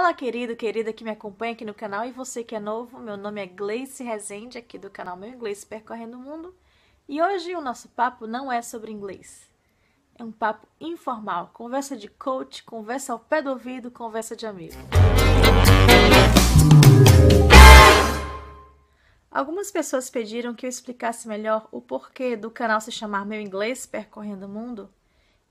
Fala, querido, querida que me acompanha aqui no canal e você que é novo. Meu nome é Gleice Rezende, aqui do canal Meu Inglês Percorrendo o Mundo. E hoje o nosso papo não é sobre inglês. É um papo informal, conversa de coach, conversa ao pé do ouvido, conversa de amigo. Algumas pessoas pediram que eu explicasse melhor o porquê do canal se chamar Meu Inglês Percorrendo o Mundo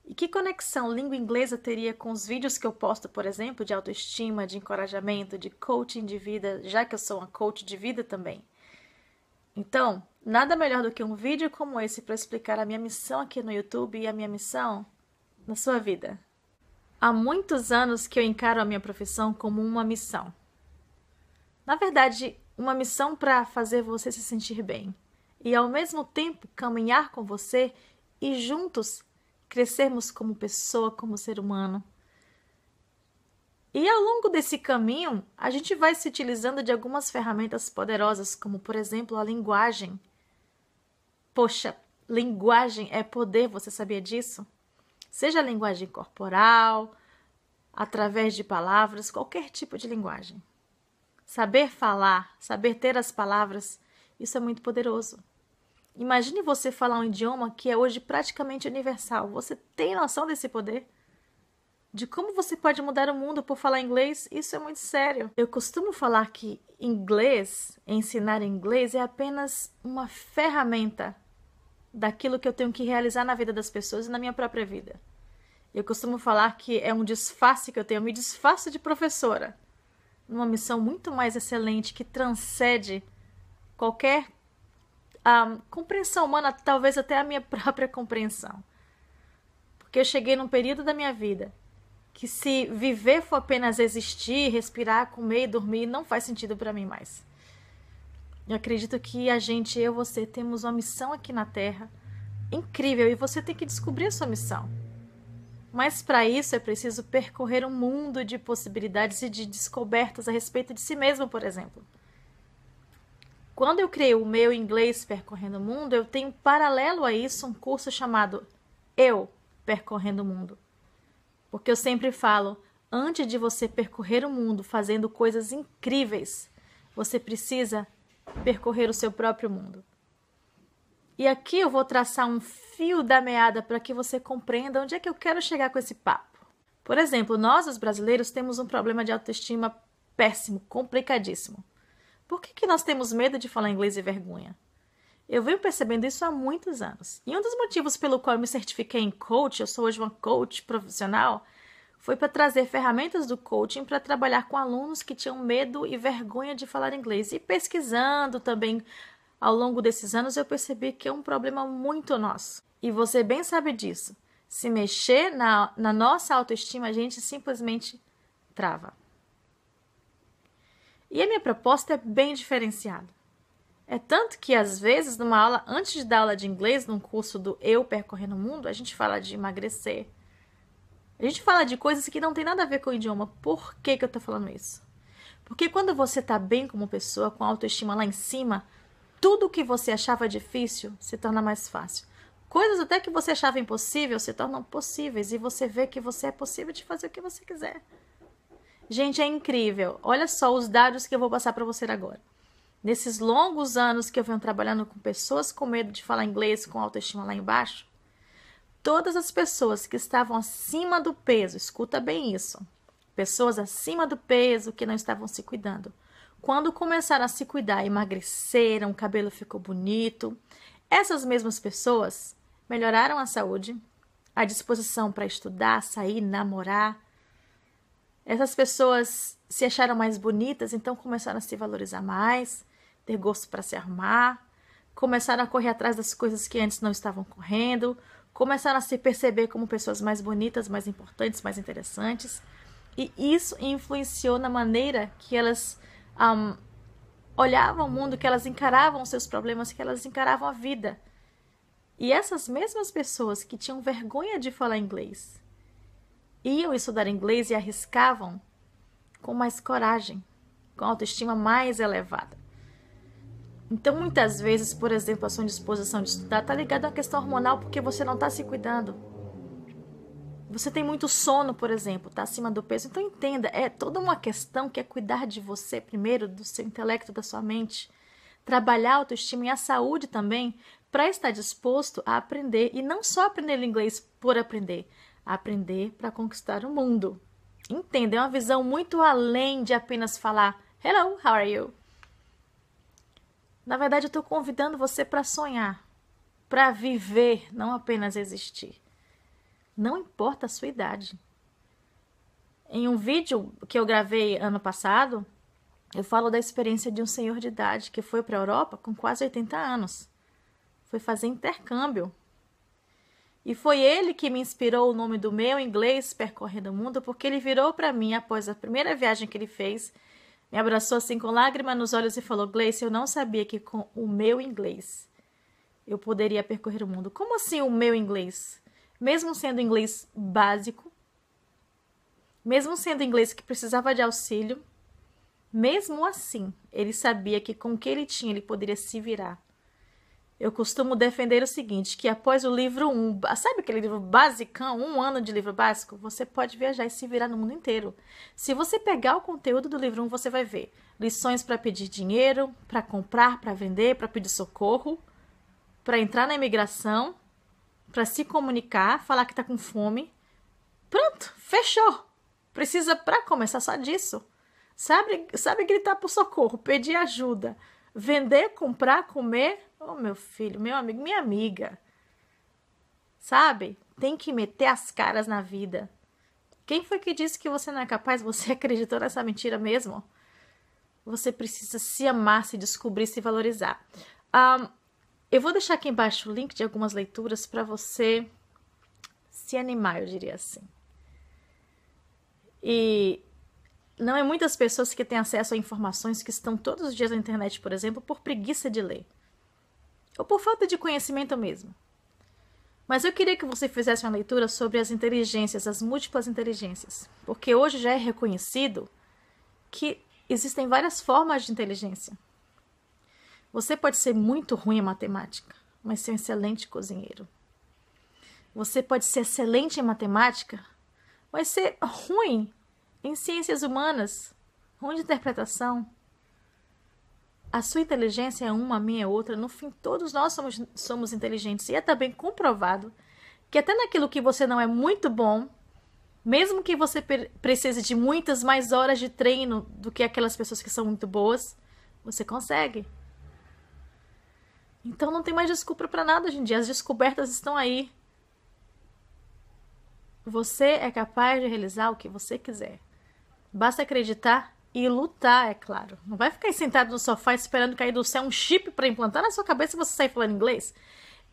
e que conexão língua inglesa teria com os vídeos que eu posto, por exemplo, de autoestima, de encorajamento, de coaching de vida, já que eu sou uma coach de vida também? Então, nada melhor do que um vídeo como esse para explicar a minha missão aqui no YouTube e a minha missão na sua vida. Há muitos anos que eu encaro a minha profissão como uma missão. Na verdade, uma missão para fazer você se sentir bem e ao mesmo tempo caminhar com você e juntos crescermos como pessoa, como ser humano. E ao longo desse caminho, a gente vai se utilizando de algumas ferramentas poderosas, como por exemplo a linguagem. Poxa, linguagem é poder, você sabia disso? Seja a linguagem corporal, através de palavras, qualquer tipo de linguagem. Saber falar, saber ter as palavras, isso é muito poderoso. Imagine você falar um idioma que é hoje praticamente universal. Você tem noção desse poder? De como você pode mudar o mundo por falar inglês? Isso é muito sério. Eu costumo falar que inglês, ensinar inglês, é apenas uma ferramenta daquilo que eu tenho que realizar na vida das pessoas e na minha própria vida. Eu costumo falar que é um disfarce que eu tenho, eu me disfarço de professora, numa missão muito mais excelente que transcende qualquer a compreensão humana, talvez até a minha própria compreensão. Porque eu cheguei num período da minha vida que se viver for apenas existir, respirar, comer e dormir, não faz sentido para mim mais. Eu acredito que a gente, eu, você, temos uma missão aqui na Terra incrível e você tem que descobrir a sua missão. Mas para isso é preciso percorrer um mundo de possibilidades e de descobertas a respeito de si mesmo, por exemplo. Quando eu criei o meu inglês percorrendo o mundo, eu tenho paralelo a isso um curso chamado Eu Percorrendo o Mundo. Porque eu sempre falo, antes de você percorrer o mundo fazendo coisas incríveis, você precisa percorrer o seu próprio mundo. E aqui eu vou traçar um fio da meada para que você compreenda onde é que eu quero chegar com esse papo. Por exemplo, nós, os brasileiros, temos um problema de autoestima péssimo, complicadíssimo. Por que, que nós temos medo de falar inglês e vergonha? Eu venho percebendo isso há muitos anos. E um dos motivos pelo qual eu me certifiquei em coach, eu sou hoje uma coach profissional, foi para trazer ferramentas do coaching para trabalhar com alunos que tinham medo e vergonha de falar inglês. E pesquisando também ao longo desses anos, eu percebi que é um problema muito nosso. E você bem sabe disso. Se mexer na, na nossa autoestima, a gente simplesmente trava. E a minha proposta é bem diferenciada. É tanto que, às vezes, numa aula, antes de dar aula de inglês, num curso do Eu Percorrendo o Mundo, a gente fala de emagrecer. A gente fala de coisas que não tem nada a ver com o idioma. Por que, que eu tô falando isso? Porque quando você tá bem como pessoa, com a autoestima lá em cima, tudo que você achava difícil se torna mais fácil. Coisas até que você achava impossível se tornam possíveis e você vê que você é possível de fazer o que você quiser. Gente, é incrível. Olha só os dados que eu vou passar para você agora. Nesses longos anos que eu venho trabalhando com pessoas com medo de falar inglês, com autoestima lá embaixo, todas as pessoas que estavam acima do peso, escuta bem isso, pessoas acima do peso que não estavam se cuidando, quando começaram a se cuidar, emagreceram, o cabelo ficou bonito, essas mesmas pessoas melhoraram a saúde, a disposição para estudar, sair, namorar, essas pessoas se acharam mais bonitas, então começaram a se valorizar mais, ter gosto para se arrumar, começaram a correr atrás das coisas que antes não estavam correndo, começaram a se perceber como pessoas mais bonitas, mais importantes, mais interessantes. E isso influenciou na maneira que elas um, olhavam o mundo, que elas encaravam seus problemas, que elas encaravam a vida. E essas mesmas pessoas que tinham vergonha de falar inglês, iam estudar inglês e arriscavam com mais coragem, com autoestima mais elevada. Então, muitas vezes, por exemplo, a sua disposição de estudar está ligada a uma questão hormonal porque você não está se cuidando. Você tem muito sono, por exemplo, está acima do peso. Então, entenda, é toda uma questão que é cuidar de você primeiro, do seu intelecto, da sua mente. Trabalhar a autoestima e a saúde também, para estar disposto a aprender e não só aprender inglês por aprender, aprender para conquistar o mundo. Entenda, é uma visão muito além de apenas falar Hello, how are you? Na verdade, eu estou convidando você para sonhar, para viver, não apenas existir. Não importa a sua idade. Em um vídeo que eu gravei ano passado, eu falo da experiência de um senhor de idade que foi para a Europa com quase 80 anos. Foi fazer intercâmbio e foi ele que me inspirou o nome do meu inglês percorrendo o mundo, porque ele virou para mim após a primeira viagem que ele fez, me abraçou assim com lágrima nos olhos e falou: Gleice, eu não sabia que com o meu inglês eu poderia percorrer o mundo. Como assim o meu inglês? Mesmo sendo inglês básico, mesmo sendo inglês que precisava de auxílio, mesmo assim, ele sabia que com o que ele tinha ele poderia se virar. Eu costumo defender o seguinte, que após o livro 1, um, sabe aquele livro basicão, um ano de livro básico? Você pode viajar e se virar no mundo inteiro. Se você pegar o conteúdo do livro 1, um, você vai ver lições para pedir dinheiro, para comprar, para vender, para pedir socorro, para entrar na imigração, para se comunicar, falar que está com fome. Pronto, fechou. Precisa para começar só disso. Sabe, sabe gritar por socorro, pedir ajuda Vender, comprar, comer. Ô, oh, meu filho, meu amigo, minha amiga. Sabe? Tem que meter as caras na vida. Quem foi que disse que você não é capaz? Você acreditou nessa mentira mesmo? Você precisa se amar, se descobrir, se valorizar. Um, eu vou deixar aqui embaixo o link de algumas leituras para você se animar, eu diria assim. E não é muitas pessoas que têm acesso a informações que estão todos os dias na internet, por exemplo, por preguiça de ler. Ou por falta de conhecimento mesmo. Mas eu queria que você fizesse uma leitura sobre as inteligências, as múltiplas inteligências. Porque hoje já é reconhecido que existem várias formas de inteligência. Você pode ser muito ruim em matemática, mas ser um excelente cozinheiro. Você pode ser excelente em matemática, mas ser ruim em ciências humanas, onde interpretação? A sua inteligência é uma, a minha é outra. No fim, todos nós somos, somos inteligentes. E é também comprovado que até naquilo que você não é muito bom, mesmo que você precise de muitas mais horas de treino do que aquelas pessoas que são muito boas, você consegue. Então não tem mais desculpa para nada hoje em dia. As descobertas estão aí. Você é capaz de realizar o que você quiser. Basta acreditar e lutar, é claro. Não vai ficar sentado no sofá esperando cair do céu um chip para implantar na sua cabeça e você sair falando inglês.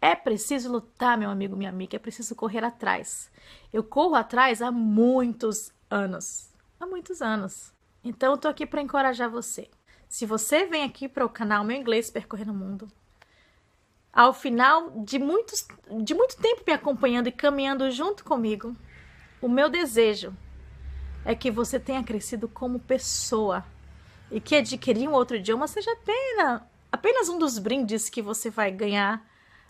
É preciso lutar, meu amigo, minha amiga, é preciso correr atrás. Eu corro atrás há muitos anos. Há muitos anos. Então eu tô aqui para encorajar você. Se você vem aqui para o canal Meu Inglês Percorrendo o Mundo, ao final de, muitos, de muito tempo me acompanhando e caminhando junto comigo, o meu desejo é que você tenha crescido como pessoa e que adquirir um outro idioma seja apenas, apenas um dos brindes que você vai ganhar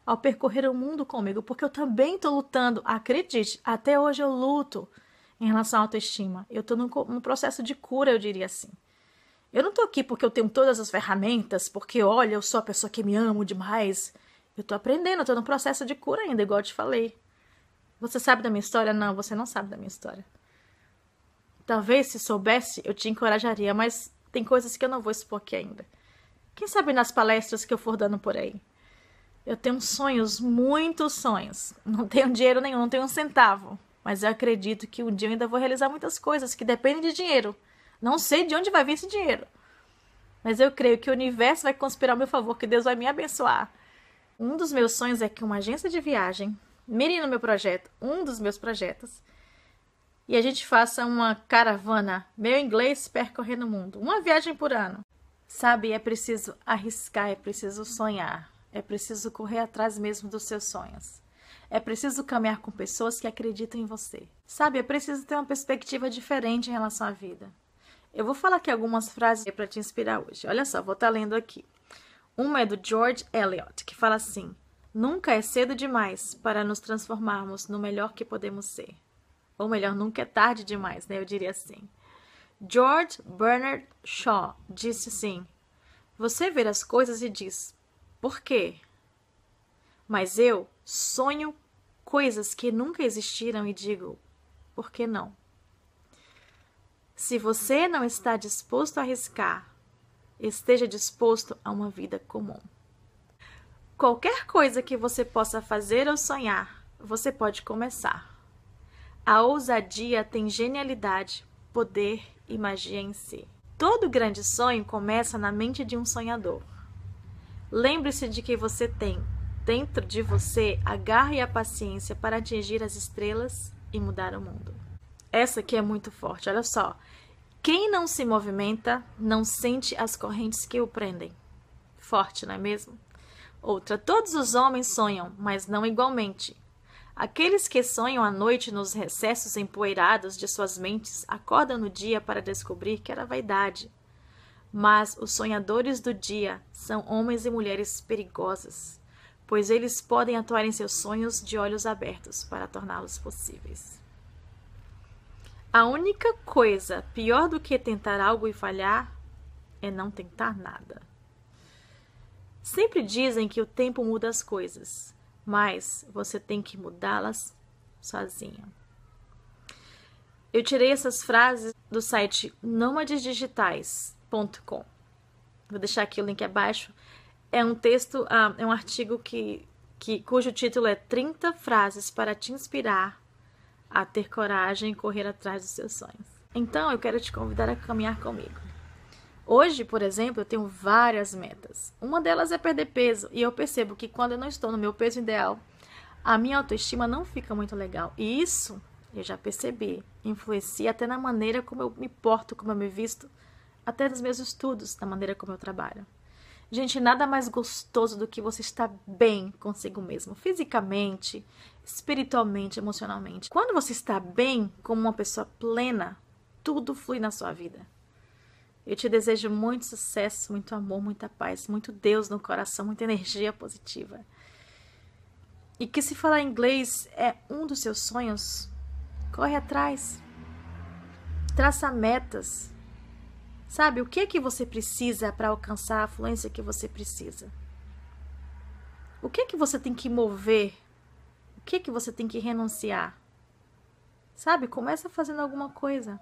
ao percorrer o mundo comigo, porque eu também estou lutando. Acredite, até hoje eu luto em relação à autoestima. Eu estou num, num processo de cura, eu diria assim. Eu não estou aqui porque eu tenho todas as ferramentas, porque olha, eu sou a pessoa que me amo demais. Eu estou aprendendo, estou num processo de cura ainda, igual eu te falei. Você sabe da minha história? Não, você não sabe da minha história. Talvez se soubesse, eu te encorajaria, mas tem coisas que eu não vou expor aqui ainda. Quem sabe nas palestras que eu for dando por aí. Eu tenho sonhos, muitos sonhos. Não tenho dinheiro nenhum, não tenho um centavo. Mas eu acredito que um dia eu ainda vou realizar muitas coisas que dependem de dinheiro. Não sei de onde vai vir esse dinheiro. Mas eu creio que o universo vai conspirar ao meu favor, que Deus vai me abençoar. Um dos meus sonhos é que uma agência de viagem mire no meu projeto, um dos meus projetos, e a gente faça uma caravana, meu inglês percorrendo o mundo, uma viagem por ano. Sabe, é preciso arriscar, é preciso sonhar, é preciso correr atrás mesmo dos seus sonhos. É preciso caminhar com pessoas que acreditam em você. Sabe, é preciso ter uma perspectiva diferente em relação à vida. Eu vou falar aqui algumas frases para te inspirar hoje. Olha só, vou estar tá lendo aqui. Uma é do George Eliot, que fala assim: Nunca é cedo demais para nos transformarmos no melhor que podemos ser. Ou melhor, nunca é tarde demais, né? Eu diria assim. George Bernard Shaw disse assim: Você vê as coisas e diz, por quê? Mas eu sonho coisas que nunca existiram e digo, por que não? Se você não está disposto a arriscar, esteja disposto a uma vida comum. Qualquer coisa que você possa fazer ou sonhar, você pode começar. A ousadia tem genialidade, poder e magia em si. Todo grande sonho começa na mente de um sonhador. Lembre-se de que você tem, dentro de você, a garra e a paciência para atingir as estrelas e mudar o mundo. Essa aqui é muito forte, olha só. Quem não se movimenta não sente as correntes que o prendem. Forte, não é mesmo? Outra, todos os homens sonham, mas não igualmente. Aqueles que sonham à noite nos recessos empoeirados de suas mentes acordam no dia para descobrir que era vaidade. Mas os sonhadores do dia são homens e mulheres perigosas, pois eles podem atuar em seus sonhos de olhos abertos para torná-los possíveis. A única coisa pior do que tentar algo e falhar é não tentar nada. Sempre dizem que o tempo muda as coisas, mas você tem que mudá-las sozinha. Eu tirei essas frases do site nomadesdigitais.com. Vou deixar aqui o link abaixo. É um texto, ah, é um artigo que, que cujo título é 30 frases para te inspirar a ter coragem e correr atrás dos seus sonhos. Então, eu quero te convidar a caminhar comigo. Hoje, por exemplo, eu tenho várias metas. Uma delas é perder peso, e eu percebo que quando eu não estou no meu peso ideal, a minha autoestima não fica muito legal. E isso, eu já percebi, influencia até na maneira como eu me porto, como eu me visto, até nos meus estudos, na maneira como eu trabalho. Gente, nada mais gostoso do que você estar bem consigo mesmo, fisicamente, espiritualmente, emocionalmente. Quando você está bem como uma pessoa plena, tudo flui na sua vida. Eu te desejo muito sucesso, muito amor, muita paz, muito Deus no coração, muita energia positiva. E que se falar inglês é um dos seus sonhos, corre atrás. Traça metas. Sabe o que é que você precisa para alcançar a fluência que você precisa? O que é que você tem que mover? O que é que você tem que renunciar? Sabe, começa fazendo alguma coisa.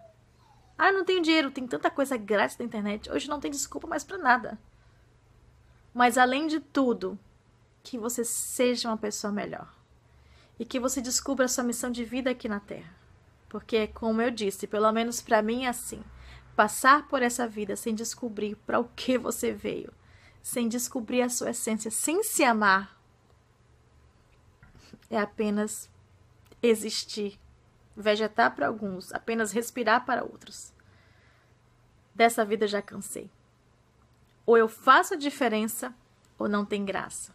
Ah, não tenho dinheiro, tem tanta coisa grátis na internet. Hoje não tem desculpa mais para nada. Mas além de tudo, que você seja uma pessoa melhor. E que você descubra a sua missão de vida aqui na Terra. Porque, como eu disse, pelo menos para mim é assim. Passar por essa vida sem descobrir para o que você veio, sem descobrir a sua essência, sem se amar, é apenas existir vegetar tá para alguns, apenas respirar para outros. Dessa vida já cansei. Ou eu faço a diferença ou não tem graça.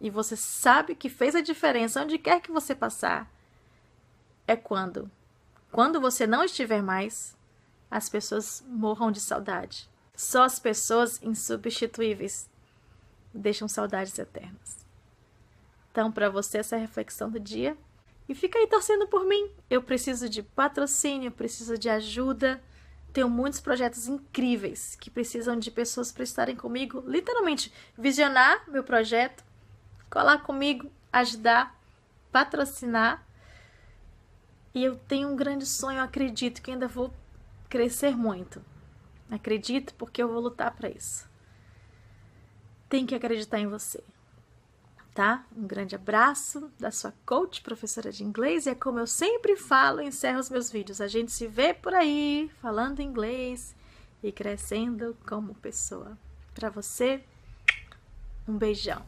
E você sabe que fez a diferença onde quer que você passar. É quando, quando você não estiver mais, as pessoas morram de saudade. Só as pessoas insubstituíveis deixam saudades eternas. Então, para você, essa é a reflexão do dia. E fica aí torcendo por mim. Eu preciso de patrocínio, preciso de ajuda. Tenho muitos projetos incríveis que precisam de pessoas para estarem comigo, literalmente visionar meu projeto, colar comigo, ajudar, patrocinar. E eu tenho um grande sonho, acredito que ainda vou crescer muito. Acredito porque eu vou lutar para isso. Tem que acreditar em você tá? Um grande abraço da sua coach, professora de inglês, e é como eu sempre falo, encerro os meus vídeos. A gente se vê por aí falando inglês e crescendo como pessoa. Para você, um beijão.